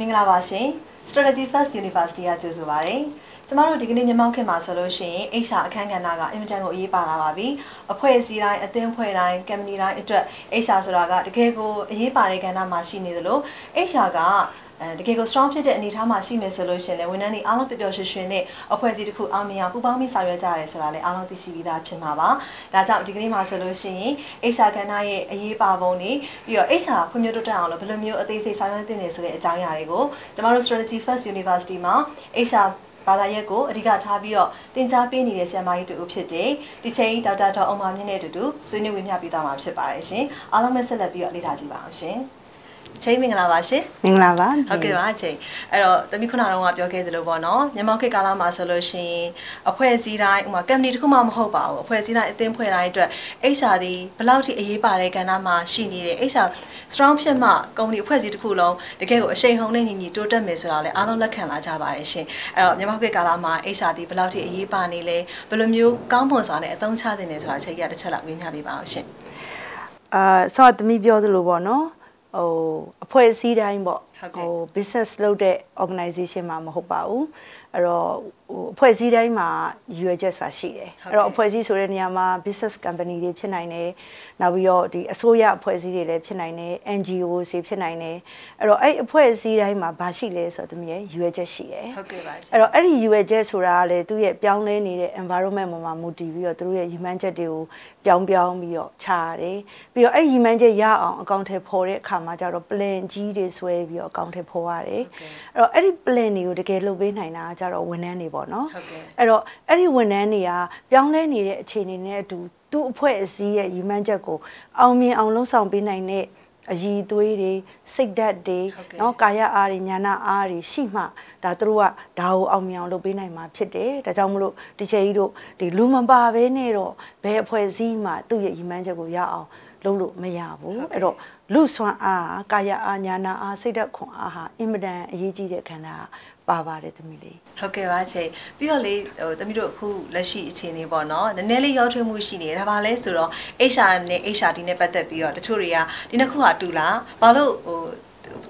မင်္ဂလာပါရှင် Strategy First University ကကြိုဆိုပါရစေ။ကျမတို့ဒီကနေ့မြန်မာခင်မှာဆိုလို့ရှိရင် HR အခန်းကဏ္ဍကအင်မတန်ကိုအရေးပါလာပါပြီ။အဖွဲ့အစည်းတိုင်းအသင်းအဖွဲ့တိုင်းကမ္ပဏီတိုင်းအတွက် HR ဆိုတာကတကယ်ကိုအရေးပါတဲ့ကဏ္ဍမှာရှိနေသလို HR ကအဲတကယ်ကို strong ဖြစ်တဲ့အနေအထားမှာရှိမယ်ဆိုလို့ရှင်လေဝန်ထမ်းတွေအားလုံးပျော်ပျော်ရွှင်ရွှင်နဲ့အဖွဲ့အစည်းတစ်ခုအောင်မြင်အောင်ပူးပေါင်းပြီးဆောင်ရွက်ကြရတယ်ဆိုတာလည်းအားလုံးသိရှိပြီးသားဖြစ်မှာပါ။ဒါကြောင့်ဒီကနေ့မှာဆိုလို့ရှိရင် HR ကဏ္ဍရဲ့အရေးပါပုံတွေပြီးတော့ HR ဖွံ့ဖြိုးတိုးတက်အောင်လို့ဘယ်လိုမျိုးအသေးစိတ်ဆောင်ရွက်သင့်တယ်ဆိုတဲ့အကြောင်းအရာတွေကိုကျမတို့ Strategy First University မှာ HR ဘာသာရပ်ကိုအဓိကထားပြီးတော့သင်ကြားပေးနေတဲ့ဆရာမကြီးတူဖြစ်တဲ့ဒီချိန်ဒေါက်တာဒေါ်အောင်မာမြင့်နဲ့အတူတူဆွေးနွေးဝေမျှပေးသွားမှာဖြစ်ပါတယ်ရှင်။အားလုံးပဲဆက်လက်ပြီးတော့လေ့လာကြည့်ပါအောင်ရှင်။ချိန်မင်္ဂလာပါရှင်မင်္ဂလာပါဟုတ်ကဲ့ပါချိန်အဲ့တော့တမီခုနကတော့ပြောခဲ့သလိုပေါ့နော်မြန်မာခေတ်ကာလမှာဆိုလို့ရှိရင်အဖွဲ့အစည်းတိုင်းဥမာ company တခုမှမဟုတ်ပါဘူးအဖွဲ့အစည်းတိုင်းအသင်းဖွဲ့တိုင်းအတွက် HR ဒီဘလောက်ထိအရေးပါတဲ့ကဏ္ဍမှာရှိနေတယ် HR strong ဖြစ်မှ company အဖွဲ့အစည်းတခုလုံးတကယ်ကိုအရှိန်ဟုန်နဲ့ညီညီတိုးတက်မယ်ဆိုတာလည်းအားလုံးလက်ခံလာကြပါတယ်ရှင်အဲ့တော့မြန်မာခေတ်ကာလမှာ HR ဒီဘလောက်ထိအရေးပါနေလဲဘယ်လိုမျိုးကောင်းမွန်စွာနဲ့အသုံးချသင့်တယ်ဆိုတာချိန်ရတစ်ချက်လောက်ဝေမျှပေးပါအောင်ရှင်အာဆော့တမီပြောသလိုပေါ့နော်ဟိုအဖွဲ့အစည်းတိုင်းပေါ့ဟို business လုပ်တဲ့ organization မှာမဟုတ်ပါဘူးအဲ့တော့ဟိုအဖွဲ့အစည်းတိုင်းမှာရွယ်ချက်ဆိုတာရှိတယ်အဲ့တော့အဖွဲ့အစည်းဆိုတဲ့နေရာမှာ business company တွေဖြစ်နိုင်တယ်နောက်ပြီးတော့ဒီအစိုးရအဖွဲ့အစည်းတွေလည်းဖြစ်နိုင်တယ် NGO တွေဖြစ်နိုင်တယ်အဲ့တော့အဲ့အဖွဲ့အစည်းတိုင်းမှာဘာရှိလဲဆိုတော့သူရဲ့ရွယ်ချက်ရှိတယ်ဟုတ်ကဲ့ပါအဲ့တော့အဲ့ဒီရွယ်ချက်ဆိုတာကလေသူရဲ့ပြောင်းလဲနေတဲ့ environment ပေါ်မှာမူတည်ပြီးတော့သူရဲ့ရည်မှန်းချက်တွေကိုပြောင်းပြောင်းပြီးတော့ချရတယ်ပြီးတော့အဲ့ရည်မှန်းချက်ရအောင်အကောင့်ထဲပေါ်တဲ့အခါမှာကျတော့ plan ကြီးတွေဆွဲပြီးတော့တော့အကောင့်ထဲပေါ်ရတယ်အဲ့တော့အဲ့ဒီ plan တွေကိုတကယ်လုပ်ပေးနိုင်တာကြတော့ဝန်ထမ်းတွေပေါ့နော်အဲ့တော့အဲ့ဒီဝန်ထမ်းတွေကပြောင်းလဲနေတဲ့အခြေအနေနဲ့အတူသူ့အဖွဲ့အစည်းရဲ့ရည်မှန်းချက်ကိုအောင်မြင်အောင်လုပ်ဆောင်ပေးနိုင်တဲ့အရည်သွေးတွေစိတ်ဓာတ်တွေเนาะကာယအားတွေညာနာအားတွေရှိမှဒါတို့ကဒါကိုအောင်မြင်အောင်လုပ်ပေးနိုင်မှာဖြစ်တယ်ဒါကြောင့်မလို့ဒီချိန်ကြီးတို့ဒီလူမပါဘဲနဲ့တော့ဘယ်အဖွဲ့အစည်းမှသူ့ရဲ့ရည်မှန်းချက်ကိုရအောင်လုပ်လို့မရဘူးအဲ့တော့လူဆွမ်းအားကာယအားညာနာအားစိတ်ဓာတ်ခွန်အားဟာအင်မတန်အရေးကြီးတဲ့ခန္ဓာပါပါတယ်သမီးလေးဟုတ်ကဲ့ပါချက်ပြီးတော့လေဟိုသမီးတို့အခုလက်ရှိအခြေအနေပေါ့နော်နည်းနည်းလေးရောက်ထွေးမှုရှိနေတယ်ဒါပါလဲဆိုတော့ HRM နဲ့ HRD နဲ့ပတ်သက်ပြီးတော့တချို့တွေကဒီနှစ်ခုဟာတူလားဘာလို့ဟို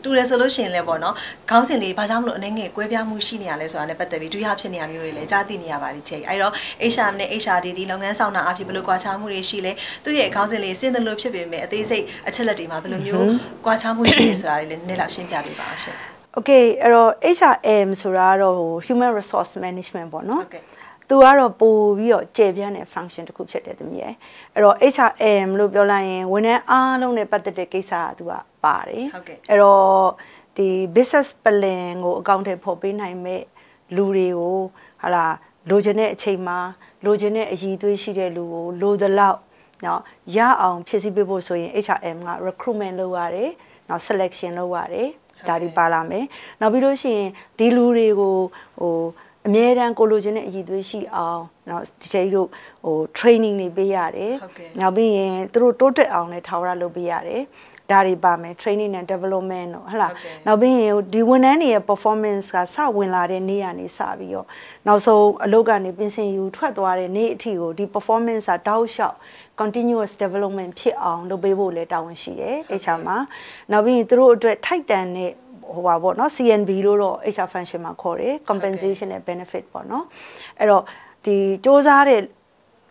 တူတယ်ဆိုလို့ရှိရင်လည်းပေါ့နော်ခေါင်းစဉ်တွေဘာကြောင့်မလို့အနေငယ်ကွဲပြားမှုရှိနေရလဲဆိုတာနဲ့ပတ်သက်ပြီးဒုတိယဖြစ်နေရမျိုးတွေလည်းကြားသိနေရပါတယ်ချေအဲ့တော့ HR နဲ့ HRD ဒီလုပ်ငန်းဆောင်တာအဖြစ်ဘယ်လိုကွာခြားမှုတွေရှိလဲသူ့ရဲ့ခေါင်းစဉ်လေးစဉ်းသလိုဖြစ်ပေမဲ့အသေးစိတ်အချက်လက်တွေမှာဘယ်လိုမျိုးကွာခြားမှုရှိနေဆိုတာလေးလည်းနည်းနည်းလောက်ရှင်းပြပေးပါအောင်ရှင် Okay အဲ့တော့ HRM ဆိုတာကတော့ human resource management ပေါ့နော် Okay သူကတော့ပို့ပြီးတော့ကျေပြန့်တဲ့ function တစ်ခုဖြစ်တယ်သမီးရဲ့အဲ့တော့ HRM လို့ပြောလိုက်ရင်ဝန်ထမ်းအားလုံးနဲ့ပတ်သက်တဲ့ကိစ္စကသူကပါတယ်ဟုတ်ကဲ့အဲ့တော့ဒီ business plan ကိုအကောင့်ထဲပေါ်ပေးနိုင်မဲ့လူတွေကိုဟာလာလိုချင်တဲ့အချိန်မှာလိုချင်တဲ့အရည်အသွေးရှိတဲ့လူကိုလိုသလောက်နော်ရအောင်ဖြည့်ဆည်းပေးဖို့ဆိုရင် HRM က recruitment လုပ်ရတယ်နော် selection လုပ်ရတယ်ဒါတွေပါလာမယ်နောက်ပြီးလို့ရှိရင်ဒီလူတွေကိုဟိုအမြဲတမ်းကိုလိုချင်တဲ့အရည်သွေးရှိအောင်နော်ဒီချိန်တို့ဟို training တွေပေးရတယ်နောက်ပြီးရင်သူတို့တိုးတက်အောင်လည်းထာဝရလုပ်ပေးရတယ်ဒါတွေပါမယ် training and development တော့ဟလားနောက်ပြီးရင်ဒီဝန်ထမ်းတွေရဲ့ performance ကစဝင်လာတဲ့နေ့ကနေစပြီးတော့နောက်ဆုံးအလုပ်ကနေပြင်ဆင်ယူထွက်သွားတဲ့နေ့အထိကိုဒီ performance ကတောက်လျှောက် continuous development ဖြစ်အောင်လုပ်ပေးဖို့လည်းတာဝန်ရှိတယ် HR မှာနောက်ပြီးရင်သူတို့အတွက်ထိုက်တန်တဲ့ဟိုပါပေါ့နော် CNB လို့တော့ HR function မှာခေါ်တယ် compensation နဲ့ benefit ပေါ့နော်အဲ့တော့ဒီစ조사တဲ့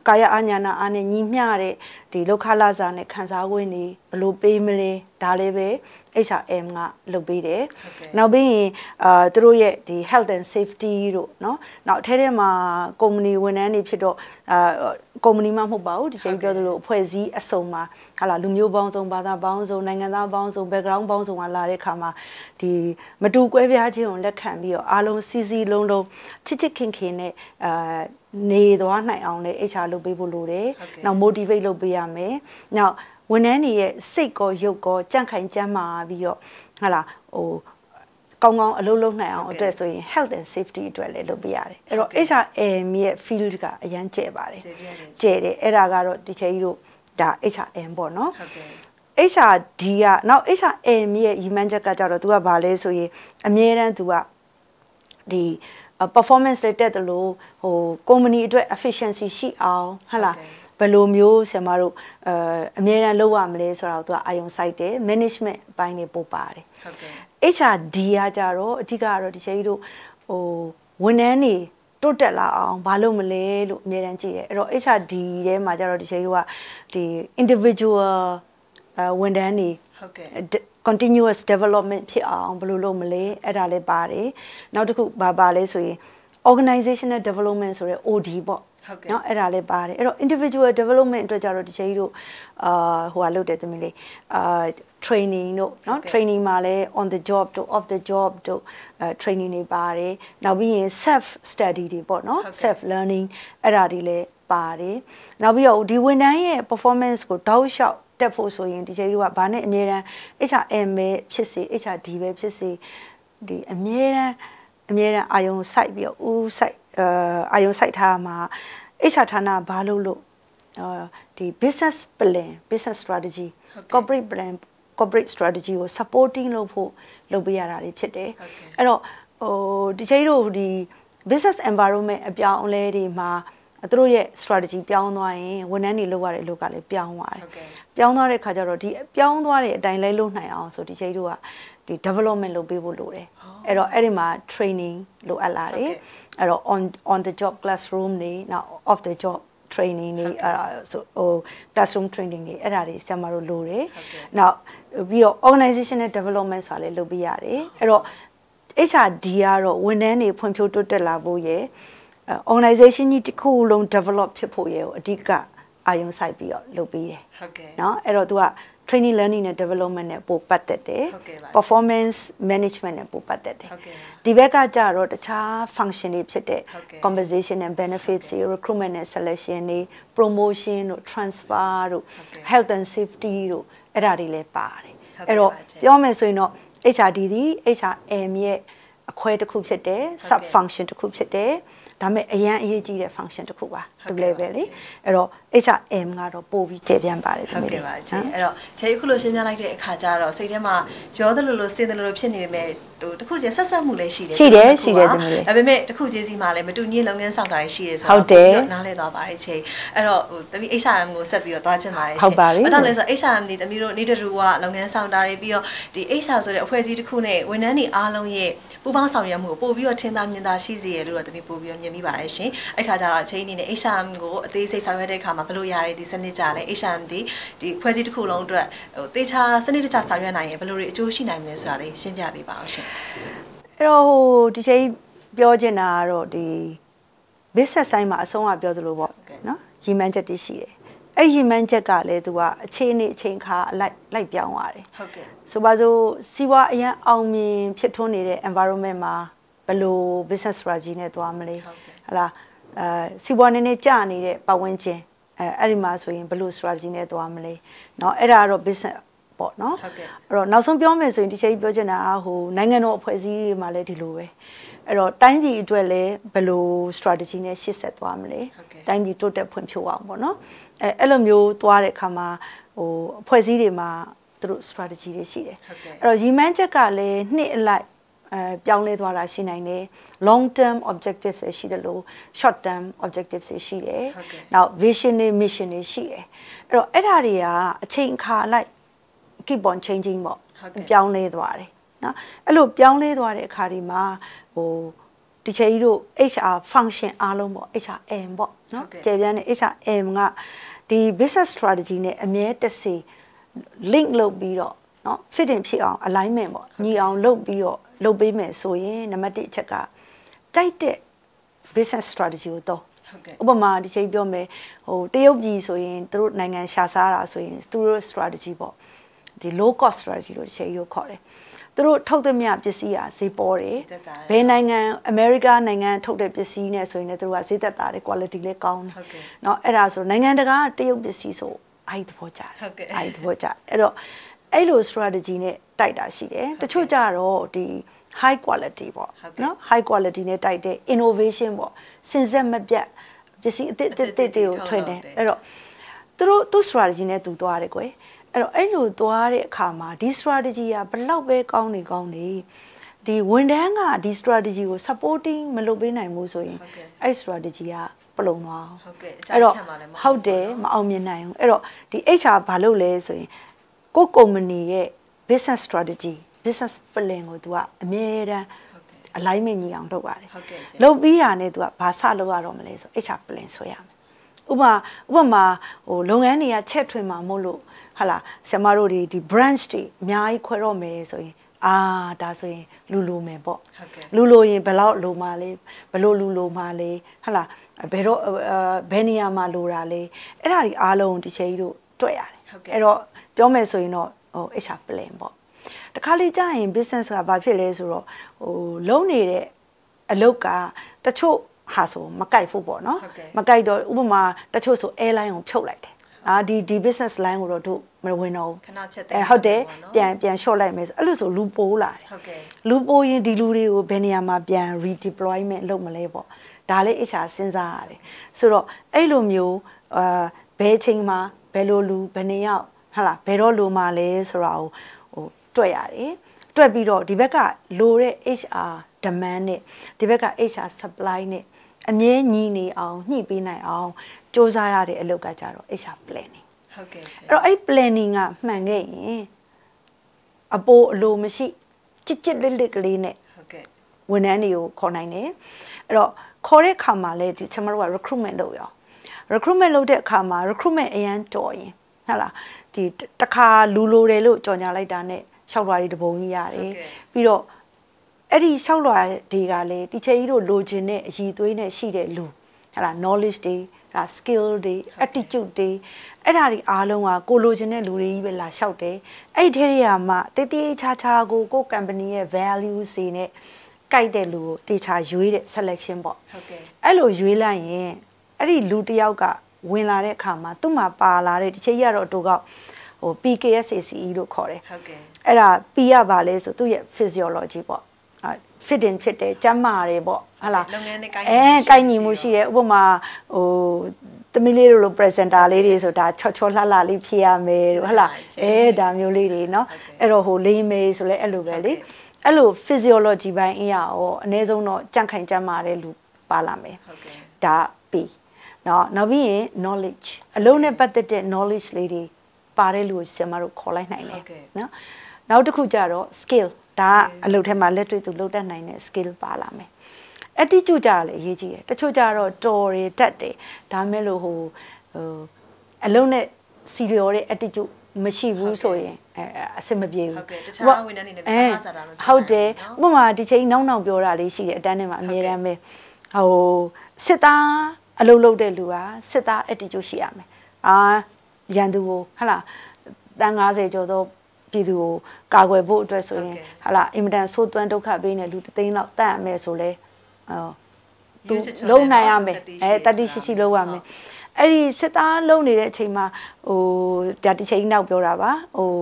ကာယအာညာနာအားနဲ့ညီမျှတဲ့ဒီလောက်ခလာစာနဲ့ခန်းစားခွင့်နေဘလို့ပေးမလဲဒါလည်းပဲ HRM ကလုပ်ပေးတယ်။နောက်ပြီးရင်အာသူတို့ရဲ့ဒီ health and safety တို့เนาะနောက်အထဲထဲမှာကုမ္ပဏီဝန်ထမ်းတွေဖြစ်တော့အာကုမ္ပဏီမှမဟုတ်ပါဘူးဒီချိန်ပြောသလိုအဖွဲ့အစည်းအစုံမှာဟာလာလူမျိုးပေါင်းစုံဘာသာပေါင်းစုံနိုင်ငံသားပေါင်းစုံ background ပေါင်းစုံကလာတဲ့အခါမှာဒီမတူကွဲပြားခြင်းကိုလက်ခံပြီးတော့အားလုံးစီစီလုံးလုံးချစ်ချစ်ခင်ခင်နဲ့အာနေသွားနိုင်အောင်လည်း HR လုပ်ပေးဖို့လိုတယ်။နောက် motivate လုပ်ပေးရမယ်။နောက်ဝန်ထမ်းတွေရဲ့စိတ်ကောရုပ်ကောကြံ့ခိုင်ကြမ်းမာပြီးတော့ဟာလာဟိုကောင်းကောင်းအလုပ်လုပ်နိုင်အောင်အတွက်ဆိုရင် health and safety အတွက်လည်းလုပ်ပြရတယ်အဲ့တော့ HRM ရဲ့ field ကအရန်ကျဲပါတယ်ကျဲတယ်အဲ့ဒါကတော့တချေကြီးတို့ဒါ HRM ပေါ့နော်ဟုတ်ကဲ့ HRD ကနောက် HRM ရဲ့ရည်မှန်းချက်ကကြတော့ तू ကဘာလဲဆိုရင်အမြဲတမ်း तू ကဒီ performance တွေတက်တယ်လို့ဟို company အတွက် efficiency ရှိအောင်ဟုတ်လားဘယ်လိုမျိုးဆရာမတို့အအမြဲတမ်းလုပ်ရမလဲဆိုတာကို तू ကအာရုံစိုက်တယ် management အပိုင်းတွေပို့ပါတယ်ဟုတ်ကဲ့ HRD ကကြတော့အဓိကကတော့ဒီချေကြီးတို့ဟိုဝန်ထမ်းတွေတိုးတက်လာအောင်မလုပ်မလဲလို့အမြဲတမ်းကြည့်တယ်အဲ့တော့ HRD ထဲမှာကြတော့ဒီချေကြီးတို့ကဒီ individual ဝန်ထမ်းတွေဟုတ်ကဲ့ continuous development ဖြစ်အောင်ဘယ်လိုလုပ်မလဲအဲ့ဒါလည်းပါတယ်နောက်တစ်ခုဘာပါလဲဆိုရင် organizational development ဆိုရဲ OD ပေါ့ဟုတ်ကဲ့เนาะအဲ့ဒါလည်းပါတယ်အဲ့တော့ individual development အတွက်ကြတော့တချို့ကြီးတို့အာဟိုဟာလုပ်တယ်သမီးလေးအာ training တို့เนาะ training မှာလည်း on the job တို့ off the job တို့အဲ training တွေပါတယ်နောက်ပြီးရင် self study တွေပေါ့เนาะ self learning အဲ့ဒါတွေလည်းပါတယ်နောက်ပြီးတော့ဒီဝန်ထမ်းရဲ့ performance ကိုတောက်လျှောက်တက်ဖို့ဆိုရင်ဒီချိန်တို့ကဘာနဲ့အမြဲတမ်း HRM ပဲဖြစ်စေ HRD ပဲဖြစ်စေဒီအမြဲတမ်းအမြဲတမ်းအာယုံစိုက်ပြီးတော့ဦးစိုက်အာအာယုံစိုက်ထားမှာ HR ဌာနဘာလို့လို့ဒီ business plan business strategy corporate plan corporate strategy ကို supporting လုပ်ဖို့လုပ်ပေးရတာတွေဖြစ်တယ်အဲ့တော့ဟိုတချို့တို့ဒီ business environment အပြောင်းအလဲတွေမှာသူတို့ရဲ့ strategy ပြောင်းသွားရင်ဝန်ထမ်းတွေလုပ်ရတဲ့အလုပ်ကလည်းပြောင်းသွားတယ်။ပြောင်းသွားတဲ့ခါကျတော့ဒီပြောင်းသွားတဲ့အတိုင်းလဲလုပ်နိုင်အောင်ဆိုဒီချိန်တို့ကဒီ development လုပ်ပေးဖို့လိုတယ်။အဲ့တော့အဲ့ဒီမှာ training လိုအပ်လာတယ်။အဲ့တော့ on on the job classroom နေနောက် off the job training နေအဲ့ဒါဆိုဟို classroom training နေအဲ့ဒါတွေဆရာမတို့လိုတယ်။နောက်ပြီးတော့ organizational development ဆိုတာလည်းလုပ်ပေးရတယ်အဲ့တော့ HRD ကတော့ဝန်ထမ်းတွေဖွံ့ဖြိုးတိုးတက်လာဖို့ရယ် organization ကြီးတစ်ခုလုံး develop ဖြစ်ဖို့ရယ်ကိုအဓိကအာရုံစိုက်ပြီးတော့လုပ်ပေးတယ်ဟုတ်ကဲ့เนาะအဲ့တော့ तू က training learning နဲ့ development နဲ့ပိုပတ်သက်တယ် performance management နဲ့ပိုပတ်သက်တယ်ဒီဘက်ကကြတော့တခြား function တွေဖြစ်တဲ့ compensation and benefits တွေ recruitment and selection တွေ promotion တို့ transfer တို့ health and safety တို့အဲ့ဒါတွေလည်းပါတယ်အဲ့တော့ပြောမယ်ဆိုရင်တော့ HRD သည် HRM ရဲ့အခွဲတစ်ခုဖြစ်တယ် sub function တစ်ခုဖြစ်တယ်။ဒါပေမဲ့အရန်အရေးကြီးတဲ့ function တစ်ခုပါသူလည်းပဲလေအဲ့တော့ HRM ကတော့ပို့ပြီးကျေပြန်ပါတယ်သူလည်းဟုတ်ကဲ့ပါချင်းအဲ့တော့ခြေခုလိုရှင်းပြလိုက်တဲ့အခါကျတော့စိတ်ထဲမှာရောသလိုလိုစင်သလိုလိုဖြစ်နေပေမဲ့ဟိုတခုချင်းဆက်ဆက်မှုလည်းရှိတယ်ရှိတယ်ရှိတယ်သမီးလေးဒါပေမဲ့တခုချင်းစီမှာလည်းမတူညီလုပ်ငန်းဆောင်တာတွေရှိတယ်ဆိုတော့နားလဲသွားပါတယ်ချိန်အဲ့တော့ဟိုသမီး HRM ကိုဆက်ပြီးတော့သွားချင်ပါတယ်ရှင်ဟုတ်ပါပြီအဲ့တော့လဲဆို HRM ဒီသမီးတို့ need to ကလုပ်ငန်းဆောင်တာတွေပြီးတော့ဒီ HR ဆိုတဲ့အဖွဲ့အစည်းတစ်ခုနဲ့ဝန်ထမ်းတွေအားလုံးရဲ့ပူးပေါင်းဆောင်ရွက်မှုကိုပို့ပြီးတော့ထင်သာမြင်သာရှိစေရလို့တော့သမီးပို့ပြီးတော့ပြင်မိပါတယ်ရှင်အဲ့ခါကျတော့အချိန်အနေနဲ့ HRM ကိုအသေးစိတ်ဆောင်ရွက်တဲ့အခါမှာဘယ်လိုရရည်ဒီစနစ်ကြလဲ HRM ဒီဒီဖွဲ့စည်းတစ်ခုလုံးအတွက်ဟိုတေချာစနစ်တကျဆောင်ရွက်နိုင်ရင်ဘယ်လိုတွေအကျိုးရှိနိုင်မလဲဆိုတာလေးရှင်းပြပေးပါအောင်ရှင်အဲ့တော့ဟိုဒီချိန်ပြောချင်တာကတော့ဒီ business ဆိုင်မှာအဆုံးအပြောသလိုပေါ့နော်ရီမန်းချက်တရှိတယ်အဲ့ရီမန်းချက်ကလည်းသူကအချိန်နဲ့အချိန်ခါအလိုက်လိုက်ပြောင်းရတယ်ဟုတ်ကဲ့ဆိုပါစို့စီးပွားအရန်အောင်မြင်ဖြစ်ထွန်းနေတဲ့ environment မှာဘယ်လို business strategy နဲ့သွားမလဲဟလာအဲစီးပွားနည်းနည်းကြာနေတဲ့ပတ်ဝန်းကျင်အဲအဲ့ဒီမှာဆိုရင်ဘယ်လို strategy နဲ့သွားမလဲเนาะအဲ့ဒါကတော့ business ပေါ့เนาะအဲ့တော့နောက်ဆုံးပြောမယ်ဆိုရင်ဒီချိန်ပြောချင်တာဟိုနိုင်ငံတော်အဖွဲ့အစည်းတွေမှာလည်းဒီလိုပဲအဲ့တော့တိုင်းပြည်အတွက်လည်းဘယ်လို strategy နဲ့ရှေ့ဆက်သွားမလဲတိုင်းပြည်တိုးတက်ဖွံ့ဖြိုးအောင်ပေါ့เนาะအဲအဲ့လိုမျိုးသွားတဲ့အခါမှာဟိုအဖွဲ့အစည်းတွေမှာသူတို့ strategy တွေရှိတယ်အဲ့တော့ရီမန်းချက်ကလည်းနှစ်အလိုက်အဲပြောင်းလဲသွားတာရှိနိုင်တယ် long term objectives ရှိတယ်လို့ short term objectives ရှိတယ်နောက် vision တွေ mission တွေရှိတယ်အဲ့တော့အဲ့ဒါတွေကအချိန်အခါလိုက် keep on changing ပေါ့ပြောင်းလဲသွားတယ်နော်အဲ့လိုပြောင်းလဲသွားတဲ့အခါဒီမှာဟိုဒီချိန်ကြီးတို့ HR function အားလုံးပေါ့ HRM ပေါ့နော်ကျေပြန်တဲ့ HRM ကဒီ business strategy နဲ့အမြဲတစေ link လုပ်ပြီးတော့เนาะ fitting ဖြစ်အောင် alignment ပေါ့ညီအောင်လုပ်ပြီးတော့လုပ်ပေးမယ်ဆိုရင်နံပါတ်1အချက်ကကြိုက်တဲ့ business strategy ကိုတော့ဥပမာဒီချိန်ပြောမယ်ဟိုတရုတ်ပြည်ဆိုရင်သူတို့နိုင်ငံရှာစားတာဆိုရင်သူတို့ strategy ပေါ့ဒီ low cost strategy လို့ချိန်ရိုးခေါ်တယ်သူတို့ထုတ်သမျှပစ္စည်းอ่ะဈေးပေါ်တယ်ဘယ်နိုင်ငံအမေရိကနိုင်ငံထုတ်တဲ့ပစ္စည်းနဲ့ဆိုရင်လည်းသူတို့ကဈေးသက်သာတယ် quality လည်းကောင်းတယ်เนาะအဲ့ဒါဆိုနိုင်ငံတကာတရုတ်ပစ္စည်းဆိုအားသဘောကြတယ်အားသဘောကြအဲ့တော့အဲ့လို strategy နဲ့တိုက်တာရှိတယ်တချို့ကြတော့ဒီ high quality ပေါ့နော် high quality နဲ့တိုက်တဲ့ innovation ပေါ့စင်ဆက်မပြတ်ပစ္စည်းအသစ်အသစ်တွေကိုထွင်တယ်အဲ့တော့သူတို့သူ strategy နဲ့သူသွားတယ်ကွယ်အဲ့တော့အဲ့လိုသွားတဲ့အခါမှာဒီ strategy ကဘလောက်ပဲကောင်းနေကောင်းနေဒီဝန်ထမ်းကဒီ strategy ကို supporting မလုပ်ပေးနိုင်ဘူးဆိုရင်အဲ့ strategy ကပလုံသွားဟုတ်ကဲ့အဲ့တော့ဟုတ်တယ်မအောင်မြင်နိုင်ဘူးအဲ့တော့ဒီ HR ဘာလုပ်လဲဆိုရင်ကိုကုမ္ပဏီရဲ့ business strategy business plan ကို तू ကအမြဲတမ်း alignment ညီအောင်လုပ်ပါတယ်လုပ်ပြီးတာနဲ့ तू ကဘာစလုပ်ရတော့မလဲဆို HR plan ဆွဲရမယ်ဥပမာဥပမာဟိုလုပ်ငန်းတွေကချက်ထွင်မှာမဟုတ်လို့ဟာလာဆရာမတို့တွေဒီ branch တွေအများကြီးခွဲတော့မယ်ဆိုရင်အာဒါဆိုရင်လူလိုမယ်ပေါ့လူလိုရင်ဘယ်လောက်လိုမှာလဲဘယ်လိုလူလိုမှာလဲဟာလာဘယ်တော့ဘယ်နေရာမှာလိုတာလဲအဲ့ဒါဒီအားလုံးဒီချိန်ကြီးတို့တွေ့ရတယ်အဲ့တော့ပြောမယ်ဆိုရင်တော့ဟို HR plan ပေါ့တခါလေကြာရင် business ကဘာဖြစ်လဲဆိုတော့ဟိုလုံးနေတဲ့အလုပ်ကတချို့ဟာဆိုမကြိုက်ဖို့ပေါ့နော်မကြိုက်တော့ဥပမာတချို့ဆို airline ကိုဖြုတ်လိုက်တယ်အာဒီဒီ business line ကိုတော့တို့မဝင်တော့ဘူးခဏချက်တယ်အဲဟုတ်တယ်ပြန်ပြန် short လိုက်မယ်ဆိုအဲ့လိုဆိုလူပိုးလာတယ်ဟုတ်ကဲ့လူပိုးရင်ဒီလူတွေကိုဘယ်နေရာမှာပြန် redeployment လုပ်မလဲပေါ့ဒါလေး HR စဉ်းစားရတယ်ဆိုတော့အဲ့လိုမျိုးအာဘယ်ချိန်မှာဘယ်လိုလူဘယ်နေရောက်ဟလာဘယ်တော့လိုမှလဲဆိုတာကိုဟိုတွေ့ရတယ်တွေ့ပြီးတော့ဒီဘက်ကလိုတဲ့ HR demand နဲ့ဒီဘက်က HR supply နဲ့အမြဲညီနေအောင်ညှိပေးနိုင်အောင်စ조사ရတဲ့အလုပ်ကကြတော့ HR planning ဟုတ်ကဲ့အဲ့တော့အဲ့ planning ကမှန်ခဲ့ရင်အပိုးအလိုမရှိကြစ်ကြစ်လစ်လစ်ကလေးနဲ့ဟုတ်ကဲ့ဝန်ထမ်းတွေကိုခေါ်နိုင်တယ်အဲ့တော့ခေါ်တဲ့အခါမှာလည်းဒီကျွန်တော်တို့က recruitment လုပ်ရအောင် recruitment လုပ်တဲ့အခါမှာ recruitment အရန်တော်ရင်ဟုတ်လားဒီတခါလူလိုတယ်လို့ကြော်ညာလိုက်တာနဲ့ရှောက်လွှာတွေတပုံကြီးရတယ်ပြီးတော့အဲ့ဒီရှောက်လွှာတွေကလည်းတီချေကြီးတို့လိုချင်တဲ့အည်သွေးနဲ့ရှိတဲ့လူဟဲ့လား knowledge တွေဒါ skill တွေ attitude တွေအဲ့ဒါတွေအားလုံးကကိုလိုချင်တဲ့လူတွေကြီးပဲလာလျှောက်တယ်အဲ့ဒီထဲမှာတေးသေးချာချာကိုကို company ရဲ့ value စီနဲ့ကြိုက်တဲ့လူကိုတေချာရွေးတဲ့ selection ပေါ့ဟုတ်ကဲ့အဲ့လိုရွေးလိုက်ရင်အဲ့ဒီလူတစ်ယောက်ကဝင်လာတဲ့အခါမှာသူ့မှာပါလာတဲ့တစ်ချိန်ရတော့တူကောက်ဟို PKSACE လို့ခေါ်တယ်ဟုတ်ကဲ့အဲ့ဒါ P ရပါလဲဆိုသူ့ရဲ့ physiology ပေါ့ fit in ဖြစ်တယ်ကျန်းမာတယ်ပေါ့ဟုတ်လားလုပ်ငန်းနဲ့ကိုင်းအဲကိုင်းညီမှုရှိတယ်ဥပမာဟိုသမီးလေးတို့လို presenter လေးတွေဆိုတာချော့ချော့လှလှလေးဖြစ်ရမယ်တို့ဟုတ်လားအဲဒါမျိုးလေးတွေเนาะအဲ့တော့ဟိုလေးမယ်ဆိုလဲအဲ့လိုပဲလေအဲ့လို physiology ပိုင်းအရာရောအ ਨੇ ဆုံးတော့ကြန့်ခိုင်ကြမ်းမာတဲ့လူပါလာမယ်ဟုတ်ကဲ့ဒါ P နော်နောက်ပြီးရင် knowledge အလုံးနဲ့ပတ်သက်တဲ့ knowledge လေးတွေပါတဲ့လူကိုဆရာမတို့ခေါ်လိုက်နိုင်တယ်နော်နောက်တစ်ခုကြတော့ skill ဒါအလုပ်ထဲမှာလက်တွေ့သူလုပ်တတ်နိုင်တဲ့ skill ပါလာမယ် attitude ကြတာလည်းအရေးကြီးတယ်တချို့ကြတော့တော်တွေတတ်တယ်ဒါမဲ့လို့ဟိုဟိုအလုံးနဲ့စီလျော်တဲ့ attitude မရှိဘူးဆိုရင်အဲအဆင်မပြေဘူးဟုတ်ကဲ့တခြားဝန်ထမ်းတွေနဲ့ပါစားတာလို့ဟုတ်တယ်ဥပမာဒီချိန်နောက်နောက်ပြောတာလေးရှိတယ်အတန်းထဲမှာအများတမ်းပဲဟိုစစ်သားအလုပ်လုပ်တဲ့လူဟာစစ်သား attitude ရှိရမယ်အာရန်သူကိုဟဟလားတန်90ကျော်သောပြည်သူကိုကာကွယ်ဖို့အတွက်ဆိုရင်ဟဟလားအင်မတန်ဆိုးသွမ်းဒုက္ခပေးနေလူတသိန်းလောက်တတ်ရမယ်ဆိုလဲဟောသူလုံနိုင်ရမယ်အဲတတိရှိရှိလုံရမယ်အဲ့ဒီစစ်သားလုံနေတဲ့အချိန်မှာဟိုဒါတစ်ချိန်နောက်ပြောတာပါဟို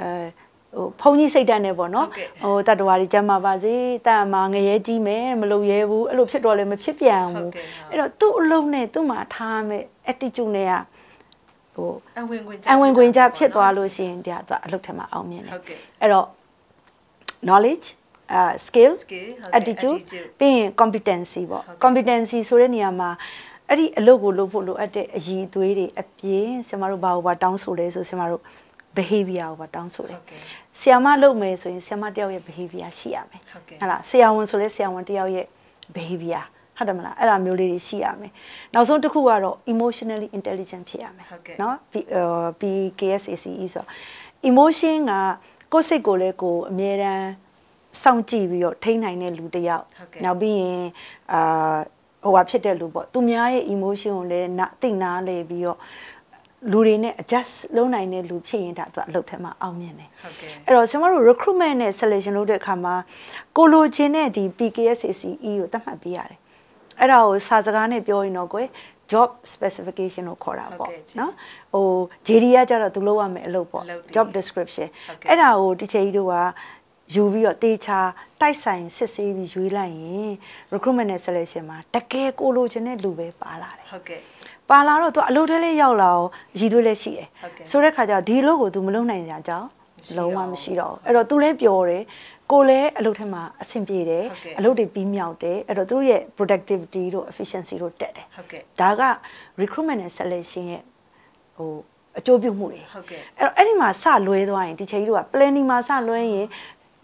အဲဟိုဖုန်ကြီးစိတ်ဓာတ်နဲ့ပေါ့နော်ဟိုတတ္တဝါတွေကြမ်းပါပါစေတန်မာငရဲကြီးမယ်မလုပ်ရဲဘူးအဲ့လိုဖြစ်တော့လည်းမဖြစ်ပြန်ဘူးအဲ့တော့သူ့အလုံးနဲ့သူ့မှာထားမဲ့ attitude နဲ့ကဟိုအဝင်ခွင်ကြအဝင်ခွင်ကြဖြစ်သွားလို့ရှိရင်တရားသူအလုပ်ထဲမှာအောင်မြင်တယ်အဲ့တော့ knowledge အာ skill attitude ပြီးရင် competency ပေါ့ competency ဆိုတဲ့နေရာမှာအဲ့ဒီအလုပ်ကိုလုပ်ဖို့လိုအပ်တဲ့အရည်အသွေးတွေအပြင်ဆရာမတို့ဘာဘာတောင်းဆိုလဲဆိုဆရာမတို့ behavior ကိုပါတောင်းဆိုတယ်။ဆရာမလုပ်မယ်ဆိုရင်ဆရာမတယောက်ရဲ့ behavior ရှိရမယ်။ဟုတ်လားဆရာဝန်ဆိုလဲဆရာဝန်တယောက်ရဲ့ behavior ဟုတ်တယ်မလားအဲ့ဒါမျိုးလေးတွေရှိရမယ်။နောက်ဆုံးတစ်ခုကတော့ emotionally intelligent ဖြစ်ရမယ်။နော် PKSACE ဆိုတော့ emotion ကကိုယ်စိတ်ကိုလည်းကိုအမြဲတမ်းစောင့်ကြည့်ပြီးတော့ထိန်းနိုင်တဲ့လူတယောက်နောက်ပြီးရင်အာဟိုဟာဖြစ်တဲ့လူပေါ့သူများရဲ့ emotion ကိုလည်းနာသိနာလေပြီးတော့လူတွေနဲ့ adjust လုပ်နိုင်တဲ့လူဖြစ်ရင်ဒါသူအလုပ်ထဲမှာအောင်မြင်တယ်ဟုတ်ကဲ့အဲ့တော့ကျွန်တော်တို့ recruitment နဲ့ selection လုပ်တဲ့အခါမှာကိုလိုချင်တဲ့ဒီ PKSACE ကိုသတ်မှတ်ပေးရတယ်အဲ့ဒါကိုစာစကားနဲ့ပြောရင်တော့ကွယ် job specification ကိုခေါ်တာပေါ့နော်ဟို JD ကကြတော့သူလုပ်ရမယ်အလုပ်ပေါ့ job description အဲ့ဒါကိုတချေကြီးတို့ကယူပြီးတော့တေချာတိုက်ဆိုင်စစ်ဆေးပြီးရွေးလိုက်ရင် recruitment နဲ့ selection မှာတကယ်ကိုလိုချင်တဲ့လူပဲပါလာတယ်ဟုတ်ကဲ့ပါလာတော့ तू အလုပ်ထဲလေးရောက်လာအောင်ရည်သွေးလည်းရှိတယ်ဆိုတဲ့ခါကျတော့ဒီလို့ကို तू မလုပ်နိုင်ကြကြောင်းလုံးဝမရှိတော့ဘူးအဲ့တော့ तू လည်းပျော်တယ်ကိုလည်းအလုပ်ထဲမှာအဆင်ပြေတယ်အလုပ်တွေပြီးမြောက်တယ်အဲ့တော့သူတို့ရဲ့ productivity တို့ efficiency တို့တက်တယ်ဟုတ်ကဲ့ဒါက recruitment and selection ရဲ့ဟိုအကျိုးပြုမှုတွေဟုတ်ကဲ့အဲ့တော့အဲ့ဒီမှာစလွဲသွားရင်ဒီချိန်ကြီးတို့က planning မှာစလွဲရင်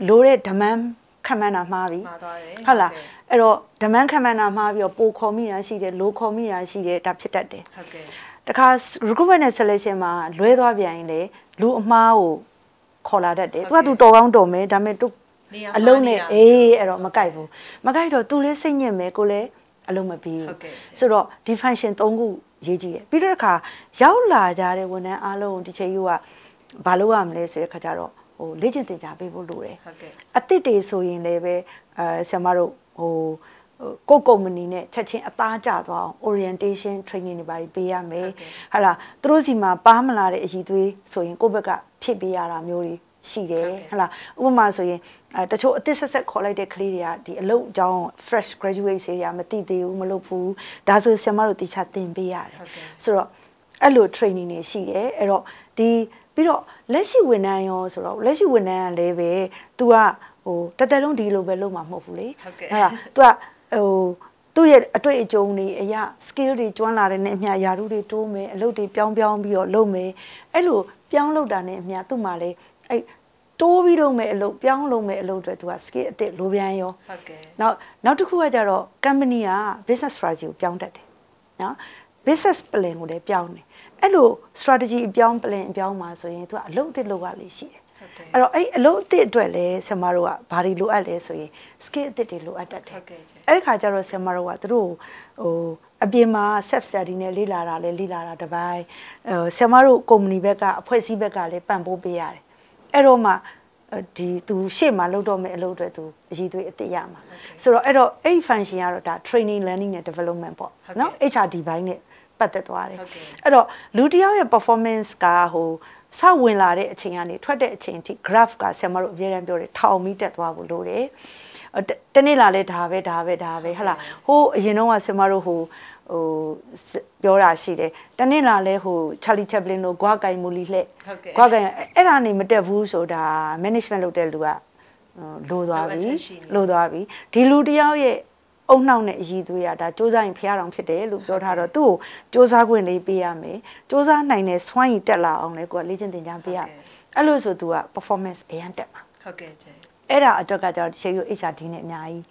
လိုတဲ့ demand ခံမှန်းတာမှားပြီမှားသွားတယ်ဟုတ်လားအဲ့တော့ဓမန်းခံမနာမှားပြီးတော့ပိုခေါ်မိတာရှိတယ်လိုခေါ်မိတာရှိတယ်ဒါဖြစ်တတ်တယ်ဟုတ်ကဲ့တခါ recruitment နဲ့ selection မှာ လွဲသွားပြန်ရင်လေလူအမားကိုခေါ်လာတတ်တယ်သူကသူတော်ကောင်းတော်မယ်ဒါပေမဲ့သူအလုံးနဲ့အေးအဲ့တော့မကြိုက်ဘူးမကြိုက်တော့သူလည်းစိတ်ညစ်မယ်ကိုလည်းအလုံးမပြီးဘူးဆိုတော့ဒီ function ၃ခုရေးကြည့်တယ်ပြီးတော့အခါရောက်လာကြတဲ့ဝန်ထမ်းအားလုံးဒီချိန်ယူကဘာလုပ်ရမလဲဆိုတဲ့ခါကျတော့ဟိုလေ့ကျင့်သင်ကြားပေးဖို့လိုတယ်ဟုတ်ကဲ့အစ်စ်တွေဆိုရင်လည်းပဲအဲဆရာမတို့ဟိုကိုကုမ္ပဏီနဲ့ချက်ချင်းအသားကျသွားအောင် orientation training တွေပါပေးရမယ်ဟာလားသူတို့စီမှာပါမလာတဲ့အရည်သွေးဆိုရင်ကိုယ့်ဘက်ကဖြစ်ပေးရတာမျိုးတွေရှိတယ်ဟာလားဥပမာဆိုရင်အဲတချို့အသစ်ဆက်ဆက်ခေါ်လိုက်တဲ့ကလေးတွေကဒီအလုပ်အကြောင်း fresh graduate တွေကမသိသေးဘူးမလုပ်ဘူးဒါဆိုဆရာမတို့တေချာသင်ပေးရတယ်ဆိုတော့အဲ့လို training တွေရှိတယ်အဲ့တော့ဒီပြီးတော့လက်ရှိဝန်ထမ်းရောဆိုတော့လက်ရှိဝန်ထမ်းကလည်းပဲ तू ကဟိုတသက်လုံးဒီလိုပဲလုပ်မှာမဟုတ်ဘူးလေဟုတ်လား तू ကဟိုသူ့ရဲ့အတွေ့အကြုံတွေအရာ skill တွေကျွမ်းလာတဲ့နဲ့အမျှယာရုတွေတိုးမယ်အလုပ်တွေပြောင်းပြောင်းပြီးတော့လုပ်မယ်အဲ့လိုပြောင်းလုပ်တာနဲ့အမျှသူ့မှာလေအဲ့တိုးပြီးလုပ်မယ်အလုပ်ပြောင်းလုပ်မယ်အလုပ်တွေသူက skill အစ်စ်လိုပြန်ရောဟုတ်ကဲ့နောက်နောက်တစ်ခုကကြတော့ company က business strategy ကိုပြောင်းတတ်တယ်နော် business plan ကိုလည်းပြောင်းတယ်အဲ့လို strategy အပြောင်း plan အပြောင်းမှာဆိုရင်သူကအလုပ်အစ်စ်လုပ်ရလေရှိတယ်အဲ့တော့အဲ့အလုပ်အသစ်အတွက်လည်းဆရာမတို့ကဘာတွေလိုအပ်လဲဆိုရင် skill အသစ်တွေလိုအပ်တတ်တယ်အဲ့ဒီခါကျတော့ဆရာမတို့ကသူတို့ဟိုအပြင်မှာ self study နဲ့လေ့လာတာလည်းလေ့လာတာတစ်ပိုင်းဟိုဆရာမတို့ကုမ္ပဏီဘက်ကအဖွဲ့အစည်းဘက်ကလည်းပံ့ပိုးပေးရတယ်အဲ့တော့မှဒီသူရှေ့မှာလုပ်တော့မယ့်အလုပ်တွေသူအရည်သွေးအသစ်ရမှာဆိုတော့အဲ့တော့အဲ့ function ကတော့ဒါ training learning နဲ့ development ပေါ့နော် HRD ဘိုင်းနဲ့ပတ်သက်သွားတယ်အဲ့တော့လူတယောက်ရဲ့ performance ကဟိုစဝင်လာတဲ့အချိန်ကနေထွက်တဲ့အချိန်အထိ graph ကဆရာမတို့အများရန်ပြောတယ်ထောင်ပြီးတက်သွားဖို့လိုတယ်တနေ့လာလဲဒါပဲဒါပဲဒါပဲဟလာဟိုအရင်တော့ကဆရာမတို့ဟိုဟိုပြောတာရှိတယ်တနေ့လာလဲဟို Charlie Chaplin တို့ Gua Kai Muli လှက်ဂွားကိုင်အဲ့ဒါနေမတက်ဘူးဆိုတာ management လုပ်တဲ့လူကလိုသွားပြီလိုသွားပြီဒီလူတယောက်ရဲ့အုံနှောက်နဲ့အည်သွေးရဒါစ조사ရင်ဖះတော်ဖြစ်တယ်လို့ပြောထားတော့သူ့ကိုစ조사ခွင့်လေးပေးရမယ်စ조사နိုင်တဲ့စွမ်းရည်တက်လာအောင်လဲကိုကလေ့ကျင့်သင်ကြားပေးရမယ်အဲ့လိုဆိုသူက performance အရန်တက်မှာဟုတ်ကဲ့ကျေအဲ့ဒါအတွက်ကကျတော့တချို့ HRD နဲ့အများကြီး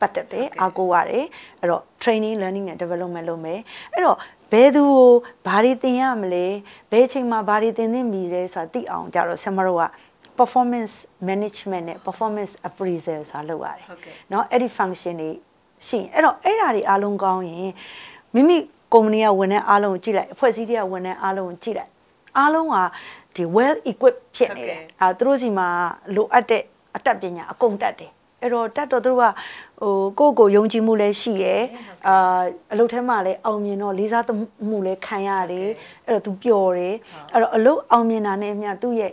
ပတ်သက်တယ်အားကိုးရတယ်အဲ့တော့ training learning နဲ့ development လုပ်မယ်အဲ့တော့ဘယ်သူကိုဘာတွေသင်ရမလဲဘယ်အချိန်မှာဘာတွေသင်သင့်ပြီလဲဆိုတာသိအောင်ကြတော့ဆင်မတို့က performance management နဲ့ performance appraisal ဆိုတာလုပ်ရတယ်။ဟုတ်ကဲ့။เนาะအဲ့ဒီ function တွေရှိရင်အဲ့တော့အဲ့ဓာတွေအားလုံးကောင်းရင်မိမိကုမ္ပဏီကဝန်ထမ်းအားလုံးကိုကြည့်လိုက်အဖွဲ့အစည်းတွေကဝန်ထမ်းအားလုံးကိုကြည့်လိုက်အားလုံးကဒီ well equipped ဖြစ်နေတယ်အာသူတို့စီမှာလိုအပ်တဲ့အတတ်ပညာအကုန်တတ်တယ်အဲ့တော့တတ်တော့သူတို့ကဟိုကိုယ့်ကိုယုံကြည်မှုလည်းရှိရယ်အာအလုပ်ထဲမှာလည်းအောင်မြင်တော့လေးစားမှုလည်းခံရတယ်အဲ့တော့ तू ပျော်တယ်အဲ့တော့အလုပ်အောင်မြင်တာနဲ့အမျှသူ့ရဲ့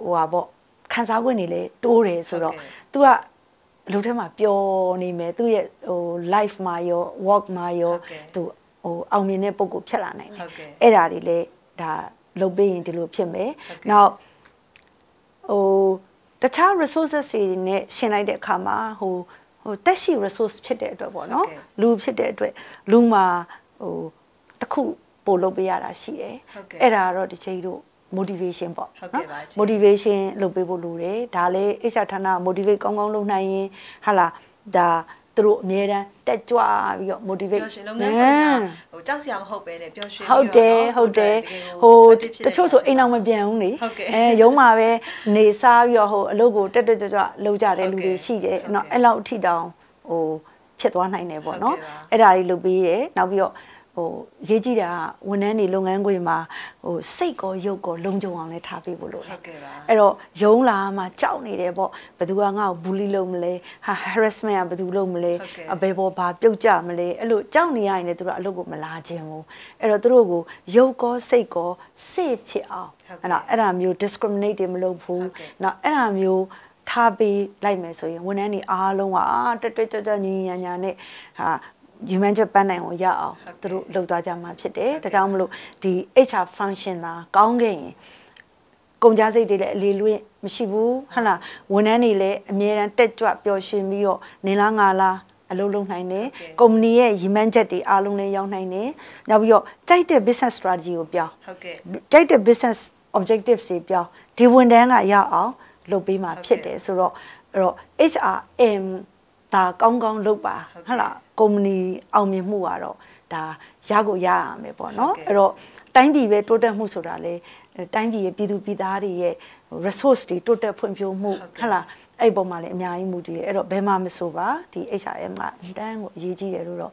ဟိုဟာပေါ့ခံစား권နေလည်းတိုးတယ်ဆိုတော့ तू ကအလုပ်ထဲမှာပျော်နေမယ်သူ့ရဲ့ဟို life မှာရော work မှာရောသူဟိုအောင်မြင်တဲ့ပုံကိုဖြစ်လာနိုင်တယ်အဲ့ဒါတွေလည်းဒါလုပ်ပေးရင်ဒီလိုဖြစ်မယ်နောက်ဟိုတခြား resources တွေနဲ့ရှင်လိုက်တဲ့အခါမှာဟိုဟိုတက်ရှိ resource ဖြစ်တဲ့အတွက်ပေါ့နော်လူဖြစ်တဲ့အတွက်လူမှာဟိုတစ်ခုပို့လုပ်ပေးရတာရှိတယ်အဲ့ဒါတော့ဒီချိန်တို့ motivation ပေါ့ဟုတ်ကဲ့ပါရှင် motivation လုပ်ပေးဖို့လိုတယ်ဒါလည်း HR ဌာန motivate ကောင်းကောင်းလုပ်နိုင်ရင်ဟာလာဒါသူတို့အမြဲတမ်းတက်ကြွပြီးတော့ motivate ပျော်ရွှင်လုပ်ငန်းပိုင်းကဟိုကြောက်စရာမဟုတ်ပဲနဲ့ပျော်ရွှင်ဟုတ်တယ်ဟုတ်တယ်ဟိုတချို့ဆိုအိမ်အောင်မပြန်ဘူးလေအဲရုံးမှာပဲနေစားပြီးတော့ဟိုအလုပ်ကိုတက်တက်ကြွကြွလုပ်ကြတဲ့လူတွေရှိတယ်เนาะအဲ့လောက်အထိတောင်ဟိုဖြစ်သွားနိုင်တယ်ပေါ့เนาะအဲ့ဒါလေးလုပ်ပေးရဲနောက်ပြီးတော့ဟိုရေးကြည့်တာဝန်ထမ်းတွေလုပ်ငန်းခွင်မှာဟိုစိတ်ကောရုပ်ကောလုံခြုံအောင်လဲထားပေးဖို့လို့ဟုတ်ကဲ့ပါအဲ့တော့ယုံလာမှကြောက်နေတယ်ပေါ့ဘသူကငါ့ကိုဘူးလီလုပ်မလဲဟာ harassment ကဘသူလုပ်မလဲအဘယ်ပေါ်ဘာပြုတ်ကြမလဲအဲ့လိုကြောက်နေရရင်လည်းသူတို့အလုပ်ကိုမလာခြင်းဘူးအဲ့တော့သူတို့ကိုရုပ်ကောစိတ်ကော safe ဖြစ်အောင်အဲ့တော့အဲ့ဒါမျိုး discriminate တွေမလုပ်ဘူးနော်အဲ့ဒါမျိုး ထားပေးလိုက်မယ်ဆိုရင်ဝန်ထမ်းတွေအားလုံးကတက်တက်ကြွကြွညီညီညာညာနဲ့ဟာယူမန်ချက်ပန်းနိုင်ကိုရအောင်သူတို့လှုပ်သွားကြမှာဖြစ်တယ်ဒါကြောင့်မလို့ဒီ HR function သာကောင်းခဲ့ရင်ကုန်ကြစိတ်တွေလည်းအလေးလွင့်မရှိဘူးဟဟလားဝန်ထမ်းတွေလည်းအမြဲတမ်းတက်ကြွပျော်ရွှင်ပြီးတော့နေလားငါလားအလုပ်လုပ်နိုင်တယ်ကုမ္ပဏီရဲ့ရည်မှန်းချက်တွေအားလုံးလည်းရောက်နိုင်တယ်နောက်ပြီးတော့ကြိုက်တဲ့ business strategy ကိုပြောင်းဟုတ်ကဲ့ကြိုက်တဲ့ business objective တွေပြောင်းဒီဝန်ထမ်းကရအောင်လုပ်ပေးမှာဖြစ်တယ်ဆိုတော့အဲ့တော့ HRM ဒါကောင်းကောင်းလုပ်ပါဟုတ်လားကုမ္ပဏီအောင်မြင်မှုကတော့ဒါရကိုရရမယ်ပေါ့နော်အဲ့တော့တိုင်းပြည်ပဲတိုးတက်မှုဆိုတာလေတိုင်းပြည်ရဲ့ပြည်သူပြည်သားတွေရဲ့ resource တွေတိုးတက်ဖွံ့ဖြိုးမှုဟုတ်လားအဲ့ပုံမှာလည်းအများကြီးမူတည်တယ်အဲ့တော့ဘယ်မှာမဆိုပါဒီ HRM ကအတန်းကိုအရေးကြီးတယ်လို့တော့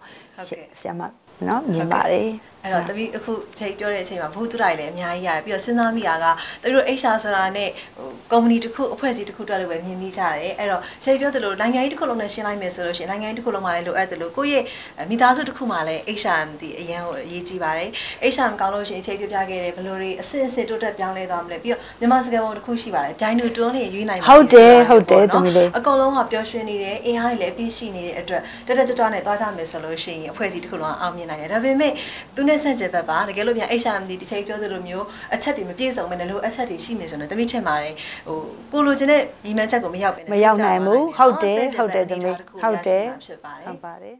ဆရာမเนาะမြင်ပါတယ်ဲ့တော့တပီးအခုချိန်ပြောတဲ့အချိန်မှာဘုသူတာတွေလည်းအများကြီးရတယ်ပြီးတော့စဉ်းစားမိတာကတပီးတို့ HR ဆိုတာနဲ့ဟိုကုမ္ပဏီတစ်ခုအဖွဲ့အစည်းတစ်ခုတွေ့လို့ပဲမြင်မိကြတယ်အဲ့တော့ချိန်ပြောသလိုနိုင်ငံကြီးတစ်ခုလုံးနဲ့ရှင်းလိုက်မယ်ဆိုလို့ရှိရင်နိုင်ငံကြီးတစ်ခုလုံးမှာလည်းလိုအပ်တယ်လို့ကိုယ့်ရဲ့မိသားစုတစ်ခုမှာလည်း HR ဒီအရင်ကိုအရေးကြီးပါတယ် HR ကောင်းလို့ရှိရင်ချိန်ပြပြခဲ့တယ်ဘယ်လိုတွေအစစ်အစစ်တိုးတက်ပြောင်းလဲသွားမလဲပြီးတော့မြန်မာစကားပုံတစ်ခုရှိပါတယ်ဂျိုင်းတို့တွန်းနေရွေးနိုင်မှာဟုတ်တယ်ဟုတ်တယ်တမီးလေးအကုန်လုံးကပျော်ရွှင်နေတယ်အင်အားတွေလည်းအပြည့်ရှိနေတဲ့အတွက်တက်တက်ကြွကြွနဲ့သွားကြမယ်ဆိုလို့ရှိရင်အဖွဲ့အစည်းတစ်ခုလုံးကအောင်မြင်င်နိုင်တယ်ဒါပေမဲ့သူနဲ့ဆန့်ကျင်ဘက်ပါတကယ်လို့များ HRMD တစ်ချိန်ပြောသလိုမျိုးအချက်တွေမပြည့်စုံမနဲ့လို့အချက်တွေရှိနေဆိုတော့သမီးထင်ပါတယ်ဟိုကိုလိုချင်တဲ့ညီမချက်ကိုမရောက်ပဲမရောက်နိုင်ဘူးဟုတ်တယ်ဟုတ်တယ်သမီးဟုတ်တယ်ဖြစ်ပါတယ်ဟုတ်ပါတယ်